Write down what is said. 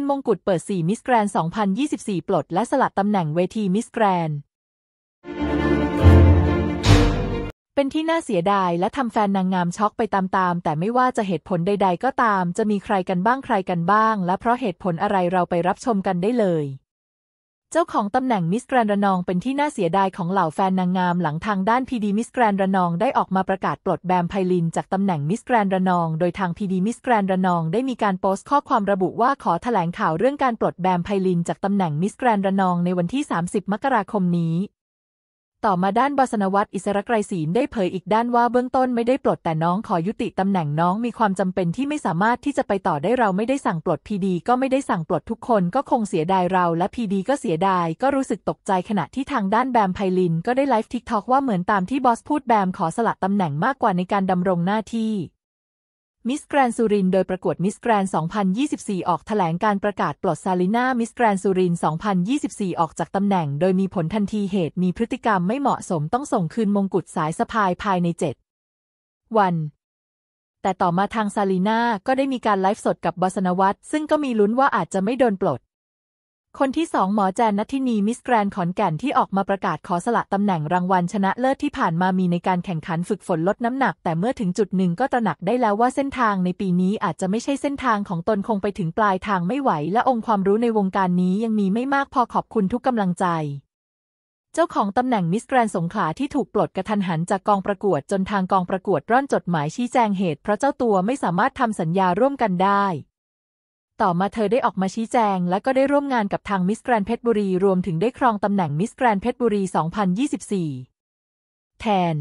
นมงกุฎเปิด4มิสแกรน2024 ปลดและสละตำแหน่งเวทีมิสแกรนเป็นที่น่าเสียดายและทำแฟนนางงามช็อกไปตามๆ แต่ไม่ว่าจะเหตุผลใดๆ ก็ตาม จะมีใครกันบ้างใครกันบ้าง และเพราะเหตุผลอะไรเราไปรับชมกันได้เลยเจ้าของตำแหน่งมิสแกรนด์ระนอง เป็นที่น่าเสียดายของเหล่าแฟนนางงาม หลังทางด้านพีดีมิสแกรนด์ระนอง ได้ออกมาประกาศปลดแบมไพลินจากตำแหน่งมิสแกรนด์ระนองโดยทางพีดีมิสแกรนด์ระนอง ได้มีการโพสต์ข้อความระบุว่าขอถแถลงข่าวเรื่องการปลดแบมไพลินจากตำแหน่งมิสแกรนด์ระนองในวันที่ 30 มกราคมนี้ต่อมาด้านบาสนวัตรอิสระไกรศีลได้เผยอีกด้านว่าเบื้องต้นไม่ได้ปลดแต่น้องขอยุติตำแหน่งน้องมีความจำเป็นที่ไม่สามารถที่จะไปต่อได้เราไม่ได้สั่งปลดพีดีก็ไม่ได้สั่งปลดทุกคนก็คงเสียดายเราและพีดีก็เสียดาย ก็รู้สึกตกใจขณะที่ทางด้านแบมไพลิน ก็ได้ไลฟ์ทิกทอกว่าเหมือนตามที่บอสพูดแบมขอสละตำแหน่งมากกว่าในการดำรงหน้าที่มิสแกรนซูรินโดยประกวดมิสแกรน2024 ออกถแถลงการประกาศปลดซาลิน่ามิสแกรนซูริน 2024 ออกจากตำแหน่ง โดยมีผลทันทีเหตุมีพฤติกรรมไม่เหมาะสม ต้องส่งคืนมงกุฎสายสะพายภายใน 7 วัน แต่ต่อมาทางซาลิน่าก็ได้มีการไลฟ์สดกับบอสนวัตซึ่งก็มีลุ้นว่าอาจจะไม่โดนปลดคนที่สองหมอแจนนัทินีมิสแกรนขอนแก่นที่ออกมาประกาศขอสละตำแหน่งรางวัลชนะเลิศที่ผ่านมามีในการแข่งขันฝึกฝนลดน้ำหนัก แต่เมื่อถึงจุดหนึ่งก็ตระหนักได้แล้วว่าเส้นทางในปีนี้อาจจะไม่ใช่เส้นทางของตนคงไปถึงปลายทางไม่ไหว และองค์ความรู้ในวงการนี้ยังมีไม่มากพอขอบคุณทุกกำลังใจ เจ้าของตำแหน่งมิสแกรนสงขาที่ถูกปลดกระทันหันจากกองประกวดจนทางกองประกวดร่อนจดหมายชี้แจงเหตุเพราะเจ้าตัวไม่สามารถทำสัญญาร่วมกันได้ต่อมาเธอได้ออกมาชี้แจง และก็ได้ร่วมงานกับทางมิสแกรนเพชรบุรีรวมถึงได้ครองตำแหน่งมิสแกรนเพชรบุรี 2024 แทน